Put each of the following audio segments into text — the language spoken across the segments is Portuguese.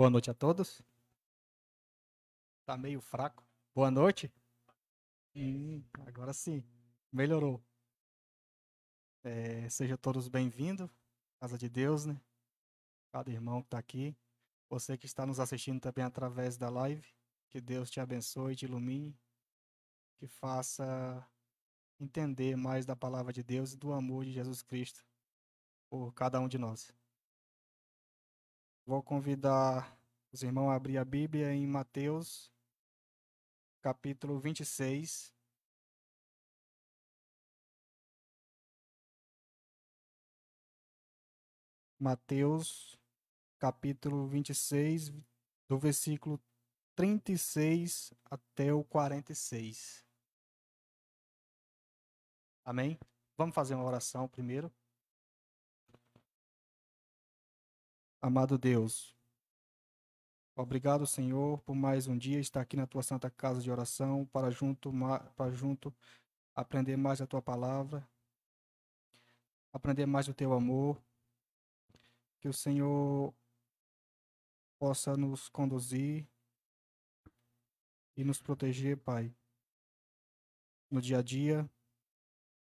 Boa noite a todos. Tá meio fraco. Boa noite. Hum, agora sim, melhorou. É, sejam todos bem-vindos, casa de Deus, né? Cada irmão que tá aqui. Você que está nos assistindo também através da live. Que Deus te abençoe, te ilumine. Que faça entender mais da palavra de Deus e do amor de Jesus Cristo por cada um de nós. Vou convidar os irmãos a abrir a Bíblia em Mateus, capítulo 26. Mateus, capítulo 26, do versículo 36 até o 46. Amém? Vamos fazer uma oração primeiro. Amado Deus, obrigado, Senhor, por mais um dia estar aqui na tua santa casa de oração para junto, para junto aprender mais a tua palavra, aprender mais o teu amor. Que o Senhor possa nos conduzir e nos proteger, Pai, no dia a dia,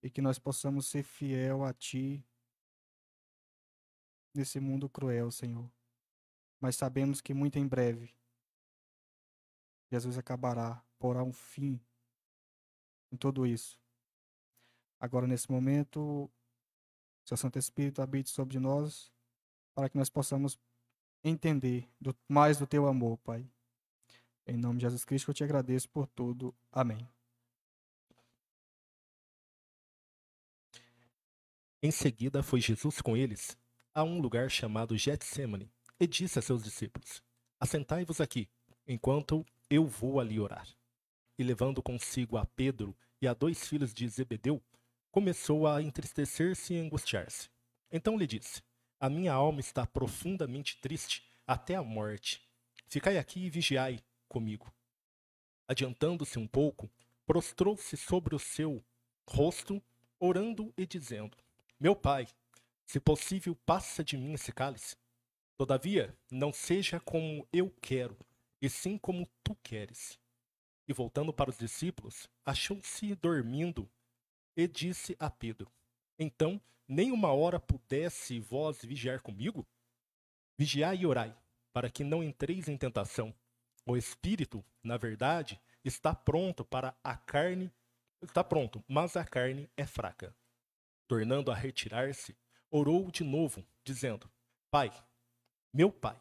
e que nós possamos ser fiel a Ti nesse mundo cruel, Senhor. Mas sabemos que muito em breve Jesus acabará, porá um fim em tudo isso. Agora, nesse momento, seu Santo Espírito habite sobre nós para que nós possamos entender do, mais do teu amor, Pai. Em nome de Jesus Cristo, eu te agradeço por tudo. Amém. Em seguida, foi Jesus com eles a um lugar chamado Getsemane e disse a seus discípulos: Assentai-vos aqui, enquanto eu vou ali orar. E levando consigo a Pedro e a dois filhos de Zebedeu, começou a entristecer-se e angustiar-se. Então lhe disse: A minha alma está profundamente triste até a morte. Ficai aqui e vigiai comigo. Adiantando-se um pouco, prostrou-se sobre o seu rosto, orando e dizendo: Meu pai, se possível, passa de mim esse cálice. Todavia, não seja como eu quero, e sim como tu queres. E voltando para os discípulos, achou-se dormindo e disse a Pedro: Então, nem uma hora pudesse vós vigiar comigo? Vigiai e orai, para que não entreis em tentação. O espírito, na verdade, está pronto para a carne, está pronto, mas a carne é fraca. Tornando a retirar-se, orou de novo, dizendo: Pai, meu pai,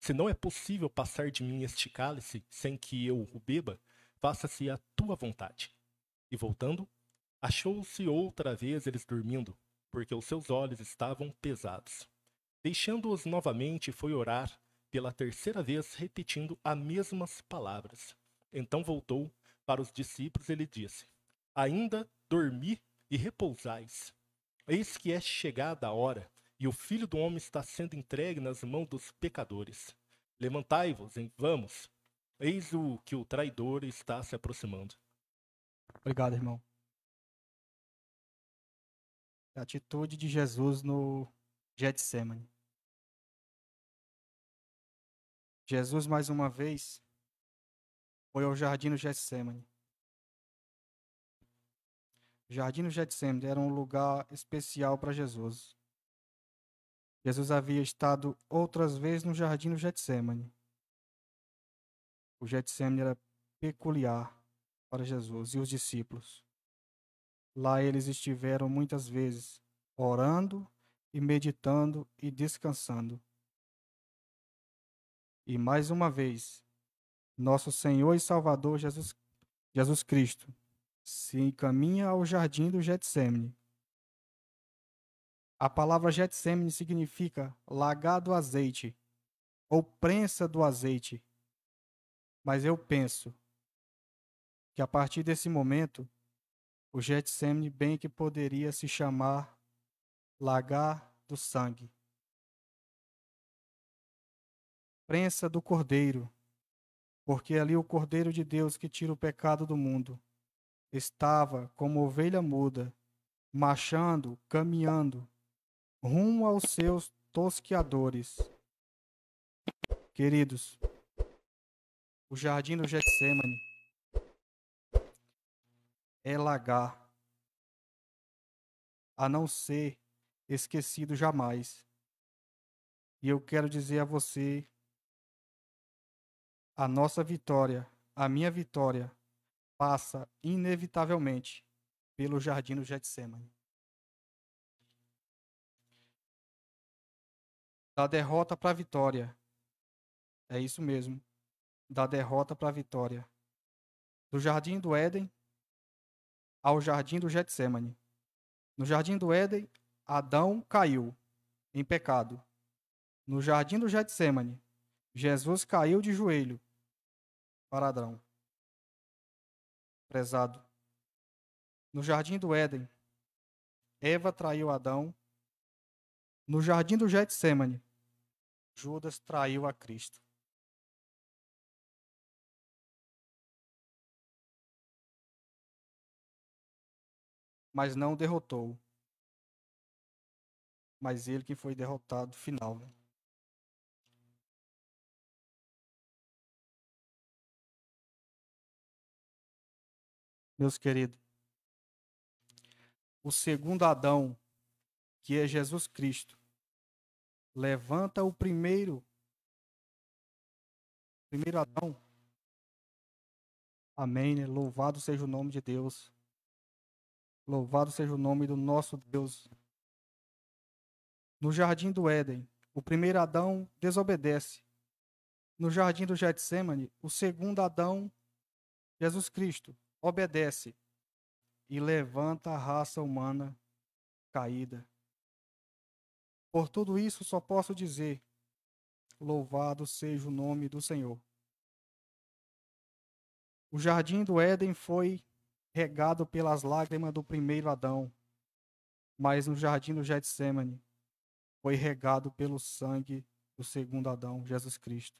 se não é possível passar de mim este cálice sem que eu o beba, faça-se a tua vontade. E voltando, achou-se outra vez eles dormindo, porque os seus olhos estavam pesados. Deixando-os novamente, foi orar, pela terceira vez repetindo as mesmas palavras. Então voltou para os discípulos e lhe disse: Ainda dormi e repousais. Eis que é chegada a hora, e o Filho do Homem está sendo entregue nas mãos dos pecadores. Levantai-vos, vamos. Eis o que o traidor está se aproximando. Obrigado, irmão. É a atitude de Jesus no Getsemane. Jesus, mais uma vez, foi ao jardim do Getsemane Jardim do Getsemane era um lugar especial para Jesus. Jesus havia estado outras vezes no jardim do Getsemane. O Getsemane era peculiar para Jesus e os discípulos. Lá eles estiveram muitas vezes orando e meditando e descansando. E mais uma vez, nosso Senhor e Salvador Jesus, Jesus Cristo se encaminha ao jardim do Getsemane. A palavra Getsemane significa lagar do azeite ou prensa do azeite. Mas eu penso que a partir desse momento, o Getsemane bem que poderia se chamar lagar do sangue. Prensa do cordeiro, porque é ali o cordeiro de Deus que tira o pecado do mundo Estava como ovelha muda, marchando, caminhando, rumo aos seus tosqueadores. Queridos, o jardim do Getsemane é lagar, a não ser esquecido jamais. E eu quero dizer a você: a nossa vitória, a minha vitória, passa inevitavelmente pelo jardim do Getsemane. Da derrota para a vitória. É isso mesmo. Da derrota para a vitória. Do jardim do Éden ao jardim do Getsemane. No jardim do Éden, Adão caiu em pecado. No jardim do Getsemane, Jesus caiu de joelho para Adão prezado. No jardim do Éden, Eva traiu Adão. No jardim do Getsemane, Judas traiu a Cristo. Mas não derrotou. Mas ele que foi derrotado final. Né? meus queridos, o segundo Adão, que é Jesus Cristo, levanta o primeiro, primeiro Adão. Amém. Né? Louvado seja o nome de Deus. Louvado seja o nome do nosso Deus. No jardim do Éden, o primeiro Adão desobedece. No jardim do Getsemane, o segundo Adão, Jesus Cristo, obedece e levanta a raça humana caída. Por tudo isso só posso dizer: louvado seja o nome do Senhor. O jardim do Éden foi regado pelas lágrimas do primeiro Adão, mas no jardim do Getsemane foi regado pelo sangue do segundo Adão, Jesus Cristo.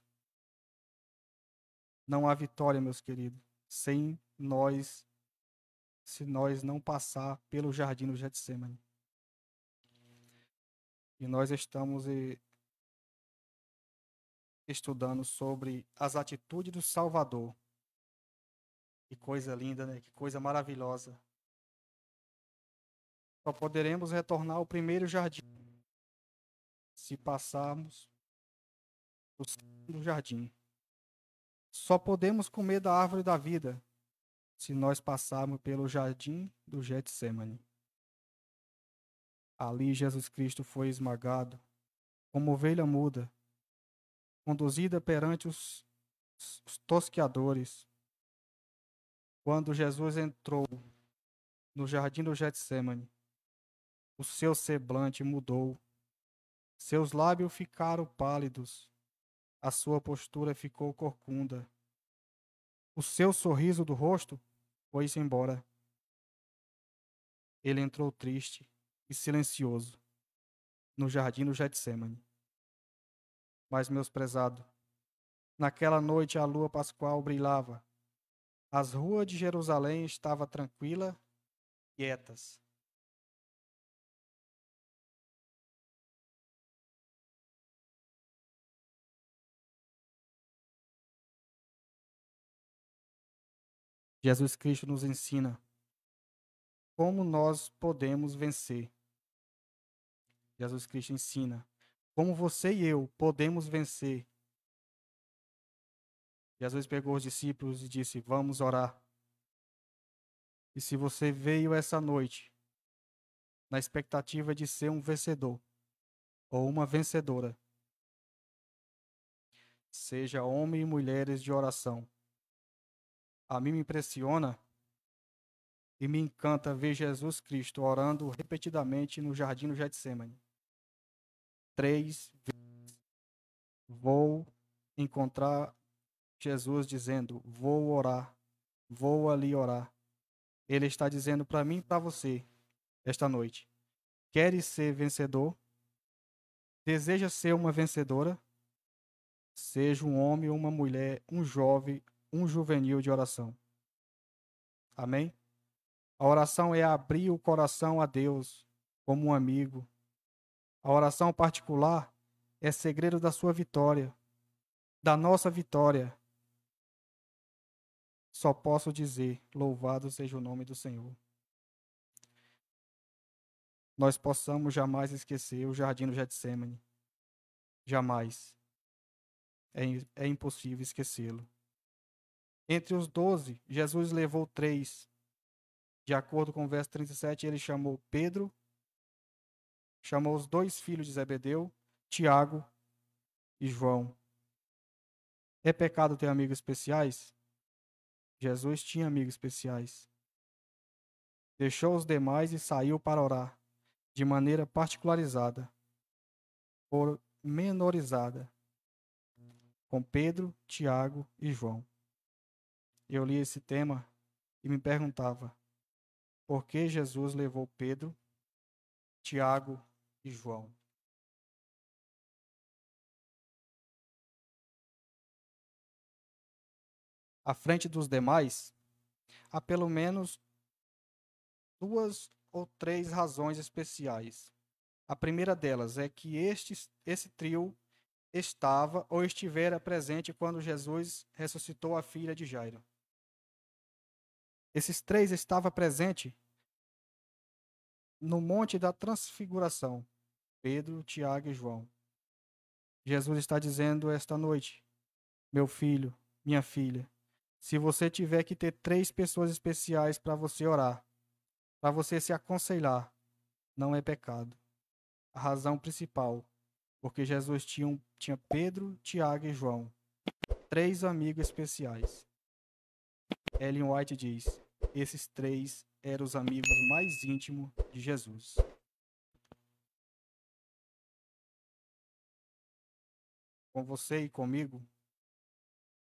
Não há vitória, meus queridos, sem nós se nós não passar pelo jardim do Getsemane. E nós estamos eh, estudando sobre as atitudes do Salvador. Que coisa linda, né? Que coisa maravilhosa. Só poderemos retornar ao primeiro jardim se passarmos do jardim. Só podemos comer da árvore da vida se nós passarmos pelo jardim do Getsemane. Ali Jesus Cristo foi esmagado, como ovelha muda, conduzida perante os, os tosqueadores. Quando Jesus entrou no jardim do Getsemane, o seu semblante mudou. Seus lábios ficaram pálidos, a sua postura ficou corcunda o seu sorriso do rosto foi-se embora. Ele entrou triste e silencioso no jardim do Getsemane. Mas, meus prezado, naquela noite a lua pascual brilhava. As ruas de Jerusalém estavam tranquilas, quietas. Jesus Cristo nos ensina como nós podemos vencer. Jesus Cristo ensina como você e eu podemos vencer. Jesus pegou os discípulos e disse: Vamos orar. E se você veio essa noite na expectativa de ser um vencedor ou uma vencedora, seja homem e mulheres de oração a mim me impressiona e me encanta ver Jesus Cristo orando repetidamente no jardim do Getsemane. Três vezes vou encontrar Jesus dizendo: Vou orar, vou ali orar. Ele está dizendo para mim e para você esta noite: Queres ser vencedor? Deseja ser uma vencedora? Seja um homem ou uma mulher, um jovem um juvenil de oração. Amém? A oração é abrir o coração a Deus como um amigo. A oração particular é segredo da sua vitória, da nossa vitória. Só posso dizer: louvado seja o nome do Senhor. Nós possamos jamais esquecer o jardim do Getsemane. Jamais. É, é impossível esquecê-lo. Entre os doze, Jesus levou três. De acordo com o verso 37, ele chamou Pedro, chamou os dois filhos de Zebedeu, Tiago e João. É pecado ter amigos especiais? Jesus tinha amigos especiais. Deixou os demais e saiu para orar, de maneira particularizada, pormenorizada, com Pedro, Tiago e João eu li esse tema e me perguntava por que Jesus levou Pedro, Tiago e João. À frente dos demais, há pelo menos duas ou três razões especiais. A primeira delas é que este, esse trio estava ou estivera presente quando Jesus ressuscitou a filha de Jairo. Esses três estavam presentes no Monte da Transfiguração: Pedro, Tiago e João. Jesus está dizendo esta noite: Meu filho, minha filha, se você tiver que ter três pessoas especiais para você orar, para você se aconselhar, não é pecado. A razão principal, porque Jesus tinha, tinha Pedro, Tiago e João, três amigos especiais. Ellen White diz: esses três eram os amigos mais íntimos de Jesus. Com você e comigo,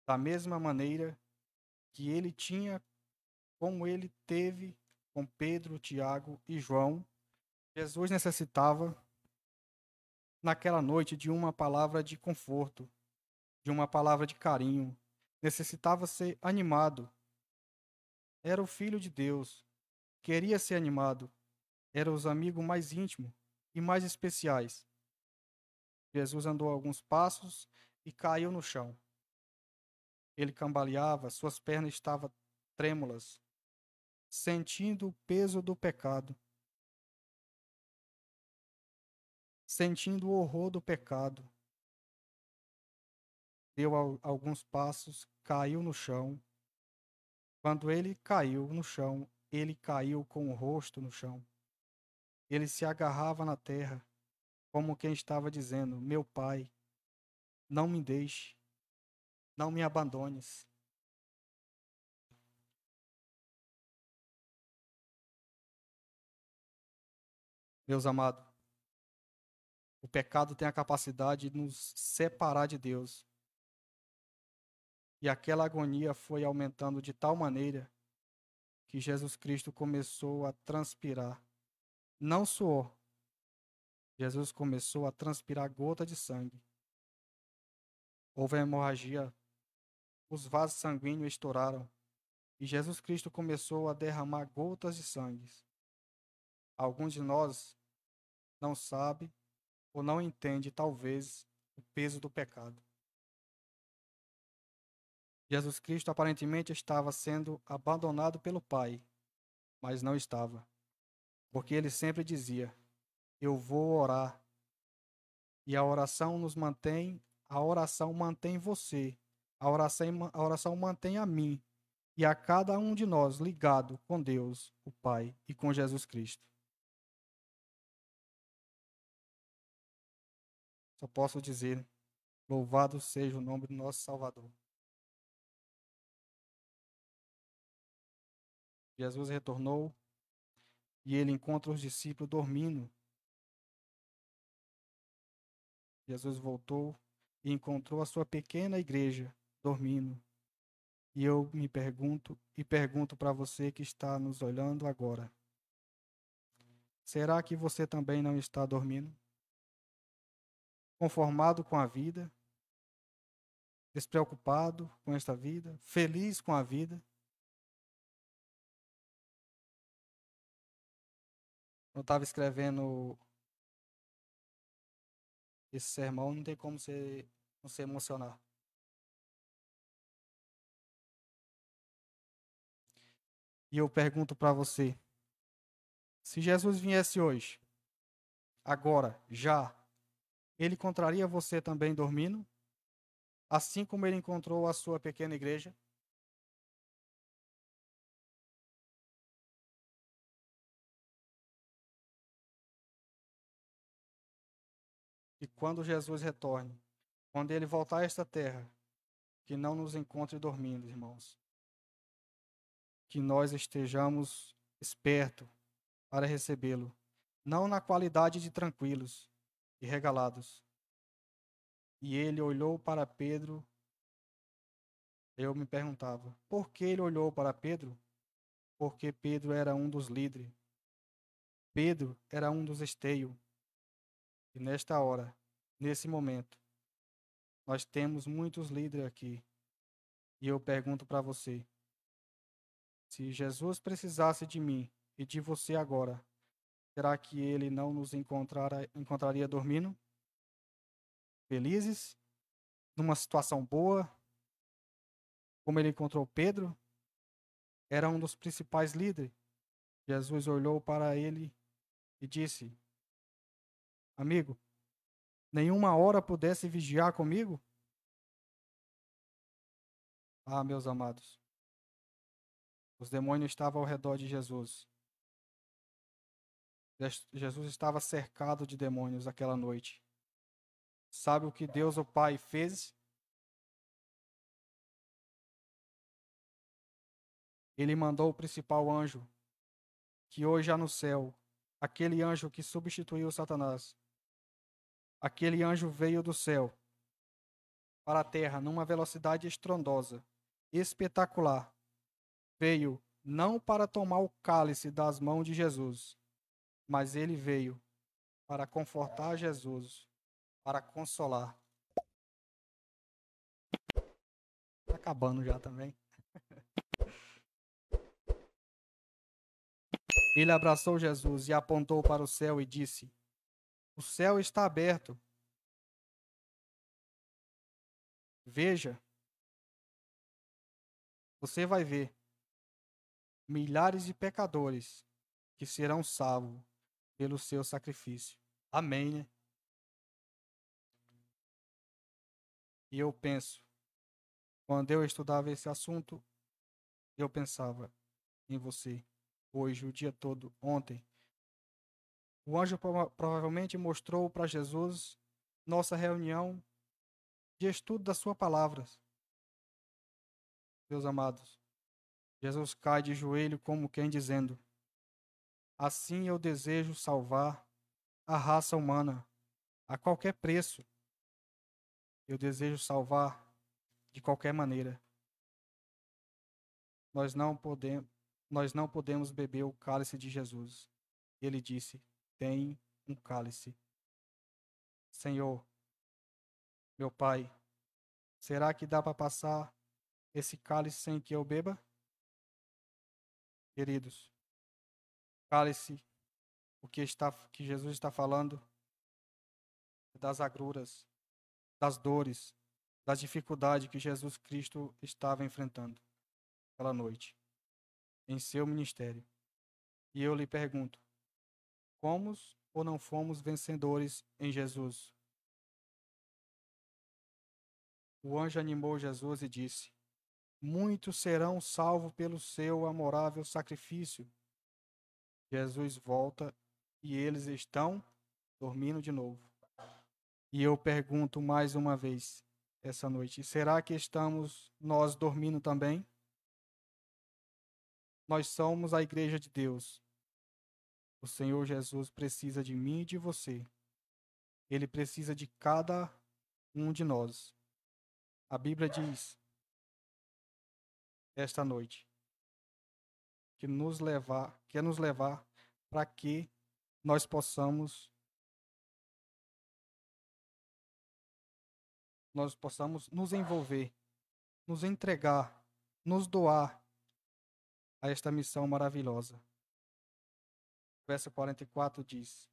da mesma maneira que ele tinha, como ele teve com Pedro, Tiago e João, Jesus necessitava naquela noite de uma palavra de conforto, de uma palavra de carinho, necessitava ser animado, era o filho de Deus. Queria ser animado. Era os amigos mais íntimos e mais especiais. Jesus andou alguns passos e caiu no chão. Ele cambaleava, suas pernas estavam trêmulas, sentindo o peso do pecado. Sentindo o horror do pecado. Deu alguns passos, caiu no chão quando ele caiu no chão, ele caiu com o rosto no chão. Ele se agarrava na terra, como quem estava dizendo: Meu pai, não me deixe, não me abandones. Meus amados, o pecado tem a capacidade de nos separar de Deus, e aquela agonia foi aumentando de tal maneira que Jesus Cristo começou a transpirar. Não suor. Jesus começou a transpirar gota de sangue. Houve hemorragia. Os vasos sanguíneos estouraram. E Jesus Cristo começou a derramar gotas de sangue. Alguns de nós não sabe ou não entende, talvez, o peso do pecado. Jesus Cristo aparentemente estava sendo abandonado pelo Pai, mas não estava, porque ele sempre dizia: Eu vou orar. E a oração nos mantém, a oração mantém você, a oração, a oração mantém a mim e a cada um de nós ligado com Deus, o Pai e com Jesus Cristo. Só posso dizer: Louvado seja o nome do nosso Salvador. Jesus retornou e ele encontra os discípulos dormindo. Jesus voltou e encontrou a sua pequena igreja dormindo. E eu me pergunto e pergunto para você que está nos olhando agora. Será que você também não está dormindo? Conformado com a vida? Despreocupado com esta vida? Feliz com a vida? eu estava escrevendo esse sermão, não tem como você não se emocionar. E eu pergunto para você: se Jesus viesse hoje, agora, já, ele encontraria você também dormindo? Assim como ele encontrou a sua pequena igreja? E quando Jesus retorne, quando ele voltar a esta terra, que não nos encontre dormindo, irmãos. Que nós estejamos espertos para recebê-lo, não na qualidade de tranquilos e regalados. E ele olhou para Pedro. Eu me perguntava, por que ele olhou para Pedro? Porque Pedro era um dos líderes. Pedro era um dos esteios. E nesta hora, nesse momento, nós temos muitos líderes aqui. E eu pergunto para você: se Jesus precisasse de mim e de você agora, será que ele não nos encontrara, encontraria dormindo? Felizes? Numa situação boa? Como ele encontrou Pedro? Era um dos principais líderes. Jesus olhou para ele e disse: amigo, nenhuma hora pudesse vigiar comigo? Ah, meus amados, os demônios estavam ao redor de Jesus. Jesus estava cercado de demônios aquela noite. Sabe o que Deus, o Pai, fez? Ele mandou o principal anjo, que hoje há no céu, aquele anjo que substituiu Satanás, Aquele anjo veio do céu para a terra numa velocidade estrondosa, espetacular. Veio não para tomar o cálice das mãos de Jesus, mas ele veio para confortar Jesus, para consolar. Tá acabando já também. Ele abraçou Jesus e apontou para o céu e disse: o céu está aberto. Veja. Você vai ver milhares de pecadores que serão salvos pelo seu sacrifício. Amém, né? E eu penso, quando eu estudava esse assunto, eu pensava em você hoje, o dia todo, ontem, o anjo provavelmente mostrou para Jesus nossa reunião de estudo da sua palavra. Meus amados, Jesus cai de joelho como quem dizendo: Assim eu desejo salvar a raça humana a qualquer preço. Eu desejo salvar de qualquer maneira. Nós não podemos nós não podemos beber o cálice de Jesus. Ele disse: tem um cálice. Senhor, meu Pai, será que dá para passar esse cálice sem que eu beba? Queridos, cálice, o que, está, que Jesus está falando das agruras, das dores, das dificuldades que Jesus Cristo estava enfrentando aquela noite, em seu ministério. E eu lhe pergunto: Fomos ou não fomos vencedores em Jesus? O anjo animou Jesus e disse: Muitos serão salvos pelo seu amorável sacrifício. Jesus volta e eles estão dormindo de novo. E eu pergunto mais uma vez essa noite: será que estamos nós dormindo também? Nós somos a igreja de Deus. O Senhor Jesus precisa de mim e de você. Ele precisa de cada um de nós. A Bíblia diz esta noite que nos levar, quer é nos levar para que nós possamos nós possamos nos envolver, nos entregar, nos doar a esta missão maravilhosa verso 44 diz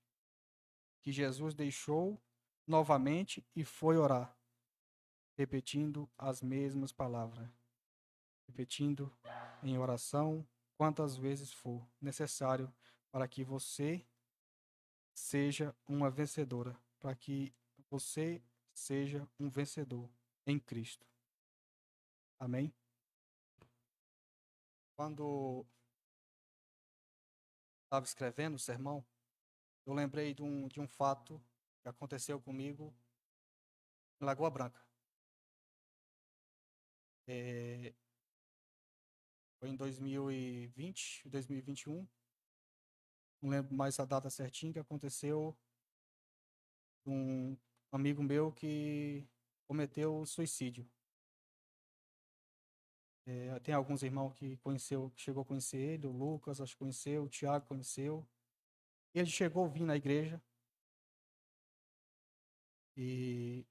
que Jesus deixou novamente e foi orar, repetindo as mesmas palavras, repetindo em oração quantas vezes for necessário para que você seja uma vencedora, para que você seja um vencedor em Cristo. Amém? Quando estava escrevendo o sermão, eu lembrei de um, de um fato que aconteceu comigo em Lagoa Branca. É, foi em 2020, 2021. Não lembro mais a data certinha que aconteceu. Um amigo meu que cometeu suicídio. É, tem alguns irmãos que conheceu, chegou a conhecer ele, o Lucas, acho que conheceu, o Tiago conheceu. Ele chegou vindo na igreja e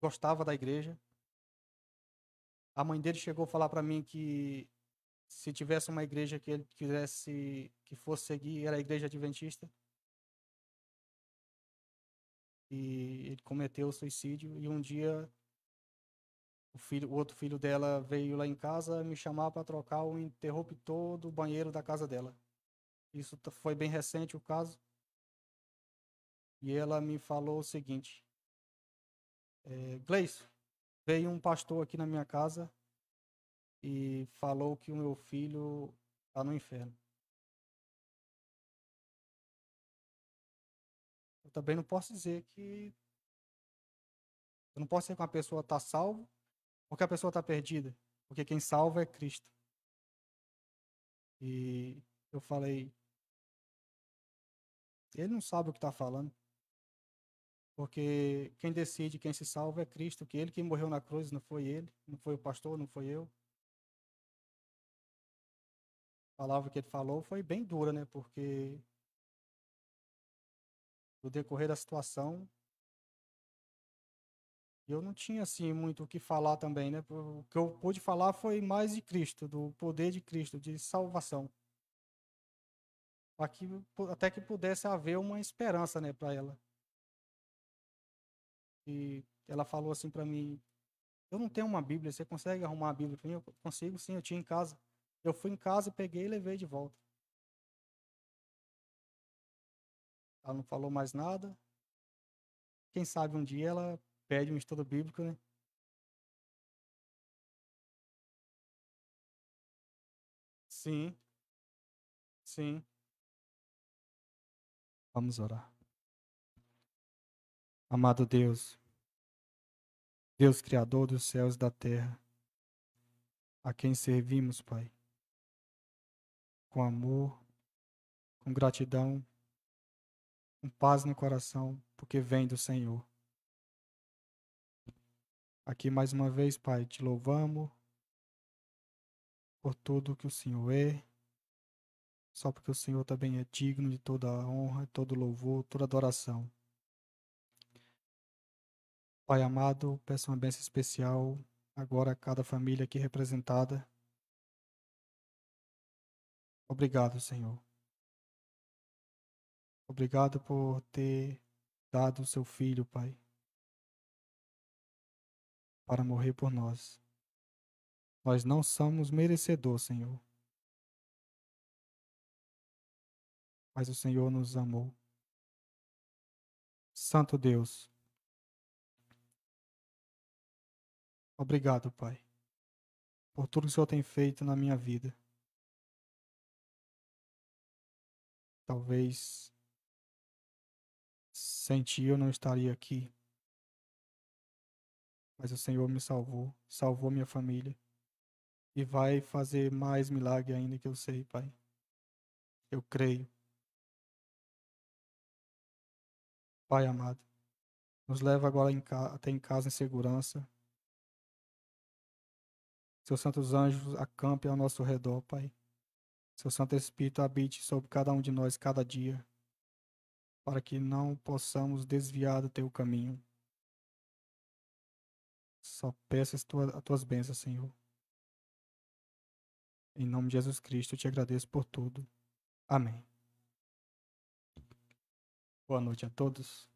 gostava da igreja. A mãe dele chegou a falar para mim que se tivesse uma igreja que ele quisesse que fosse seguir, era a igreja adventista. E ele cometeu suicídio e um dia o, filho, o outro filho dela veio lá em casa me chamar para trocar o interruptor do banheiro da casa dela. Isso foi bem recente o caso. E ela me falou o seguinte: é, Gleice, veio um pastor aqui na minha casa e falou que o meu filho está no inferno. Eu também não posso dizer que. Eu não posso dizer que uma pessoa está salvo porque a pessoa está perdida. Porque quem salva é Cristo. E eu falei. Ele não sabe o que está falando. Porque quem decide quem se salva é Cristo, que ele que morreu na cruz não foi ele, não foi o pastor, não foi eu. A palavra que ele falou foi bem dura, né? Porque no decorrer da situação, e eu não tinha, assim, muito o que falar também, né? O que eu pude falar foi mais de Cristo, do poder de Cristo, de salvação. até que pudesse haver uma esperança, né, para ela. E ela falou assim para mim: Eu não tenho uma Bíblia, você consegue arrumar a Bíblia para mim? Eu consigo, sim, eu tinha em casa. Eu fui em casa, peguei e levei de volta. Ela não falou mais nada. Quem sabe um dia ela pede um estudo bíblico, né? Sim. Sim. Vamos orar. Amado Deus, Deus Criador dos céus e da terra, a quem servimos, Pai, com amor, com gratidão, com paz no coração, porque vem do Senhor. Aqui mais uma vez, Pai, te louvamos por tudo que o Senhor é, só porque o Senhor também é digno de toda a honra, todo louvor, toda adoração. Pai amado, peço uma bênção especial agora a cada família aqui representada. Obrigado, Senhor. Obrigado por ter dado o seu filho, Pai, para morrer por nós. Nós não somos merecedor, Senhor. Mas o Senhor nos amou. Santo Deus. Obrigado, Pai, por tudo que o Senhor tem feito na minha vida. Talvez sem ti eu não estaria aqui mas o Senhor me salvou, salvou minha família e vai fazer mais milagre ainda que eu sei, Pai. Eu creio. Pai amado, nos leva agora em até em casa em segurança. Seus santos anjos acampem ao nosso redor, Pai. Seu Santo Espírito habite sobre cada um de nós cada dia, para que não possamos desviar do teu caminho. Só peço as tuas, as tuas bênçãos, Senhor. Em nome de Jesus Cristo, eu te agradeço por tudo. Amém. Boa noite a todos.